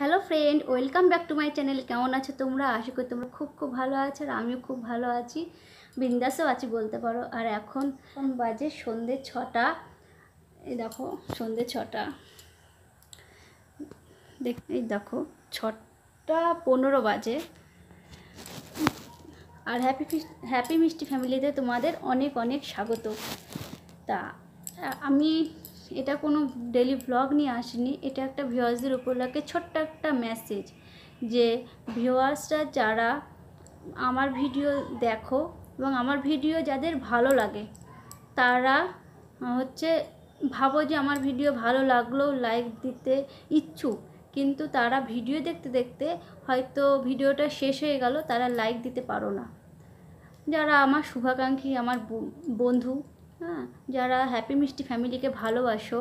Hello friend welcome back to my channel কেমন আছো তোমরা আশা করি তোমরা খুব খুব ভালো আছো আর আমিও খুব ভালো আছি বিন্দাসও আছি বলতে পারো আর এখন বাজে সন্ধে ছটা এই দেখো সন্ধে ছটা দেখ এই দেখো ছটা পনেরো বাজে আর হ্যাপি হ্যাপি মিষ্টি ফ্যামিলিতে তোমাদের অনেক অনেক স্বাগত তা আমি এটা কোনো ডেলি ভ্লগ নিয়ে আসিনি এটা একটা উপর লাগে ছোট্ট একটা মেসেজ যে ভিওয়ার্সরা যারা আমার ভিডিও দেখো এবং আমার ভিডিও যাদের ভালো লাগে তারা হচ্ছে ভাবো যে আমার ভিডিও ভালো লাগলো লাইক দিতে ইচ্ছুক কিন্তু তারা ভিডিও দেখতে দেখতে হয়তো ভিডিওটা শেষ হয়ে গেল তারা লাইক দিতে পারো না যারা আমার শুভাকাঙ্ক্ষী আমার বন্ধু হ্যাঁ যারা হ্যাপি মিষ্টি ফ্যামিলিকে ভালোবাসো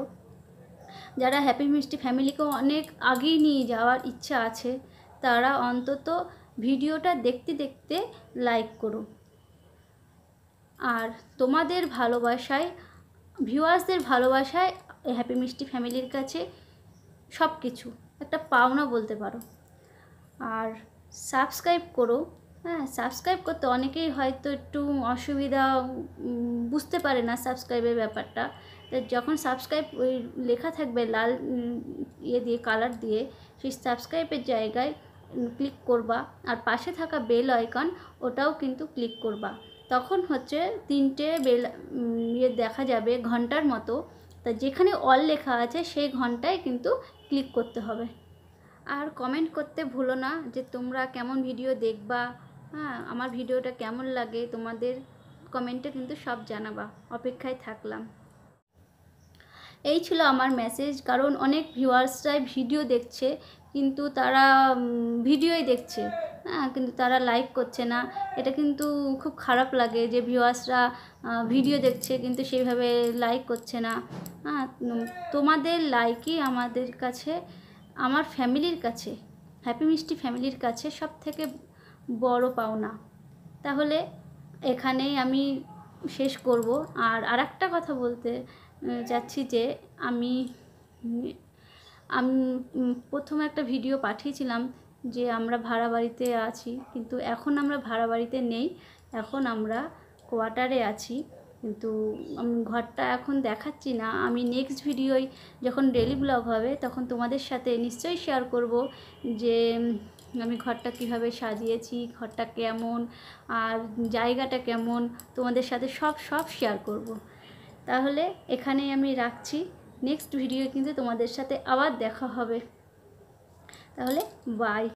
যারা হ্যাপি মিষ্টি ফ্যামিলিকে অনেক আগেই নিয়ে যাওয়ার ইচ্ছা আছে তারা অন্তত ভিডিওটা দেখতে দেখতে লাইক করো আর তোমাদের ভালোবাসায় ভিউয়ার্সদের ভালোবাসায় হ্যাপি মিষ্টি ফ্যামিলির কাছে সব কিছু একটা পাওনা বলতে পারো আর সাবস্ক্রাইব করো হ্যাঁ সাবস্ক্রাইব করতে অনেকেই হয়তো একটু অসুবিধা বুঝতে পারে না সাবস্ক্রাইবের ব্যাপারটা যখন সাবস্ক্রাইব ওই লেখা থাকবে লাল ইয়ে দিয়ে কালার দিয়ে সেই সাবস্ক্রাইবের জায়গায় ক্লিক করবা আর পাশে থাকা বেল আইকন ওটাও কিন্তু ক্লিক করবা তখন হচ্ছে তিনটে বেল ইয়ে দেখা যাবে ঘন্টার মতো তা যেখানে অল লেখা আছে সেই ঘন্টায় কিন্তু ক্লিক করতে হবে আর কমেন্ট করতে ভুলো না যে তোমরা কেমন ভিডিও দেখবা হ্যাঁ আমার ভিডিওটা কেমন লাগে তোমাদের কমেন্টে কিন্তু সব জানাবা অপেক্ষায় থাকলাম এই ছিল আমার মেসেজ কারণ অনেক ভিউয়ার্সরাই ভিডিও দেখছে কিন্তু তারা ভিডিওই দেখছে হ্যাঁ কিন্তু তারা লাইক করছে না এটা কিন্তু খুব খারাপ লাগে যে ভিউয়ার্সরা ভিডিও দেখছে কিন্তু সেইভাবে লাইক করছে না হ্যাঁ তোমাদের লাইকই আমাদের কাছে আমার ফ্যামিলির কাছে হ্যাপি মিষ্টি ফ্যামিলির কাছে সব থেকে বড় পাওনা তাহলে এখানেই আমি শেষ করব আর আরেকটা কথা বলতে চাচ্ছি যে আমি আমি প্রথমে একটা ভিডিও পাঠিয়েছিলাম যে আমরা ভাড়া বাড়িতে আছি কিন্তু এখন আমরা ভাড়া বাড়িতে নেই এখন আমরা কোয়ার্টারে আছি কিন্তু আমি ঘরটা এখন দেখাচ্ছি না আমি নেক্সট ভিডিওয় যখন ডেলি ব্লগ হবে তখন তোমাদের সাথে নিশ্চয়ই শেয়ার করব যে আমি ঘরটা কিভাবে সাজিয়েছি ঘরটা কেমন আর জায়গাটা কেমন তোমাদের সাথে সব সব শেয়ার করব। তাহলে এখানেই আমি রাখছি নেক্সট ভিডিও কিন্তু তোমাদের সাথে আবার দেখা হবে তাহলে বাই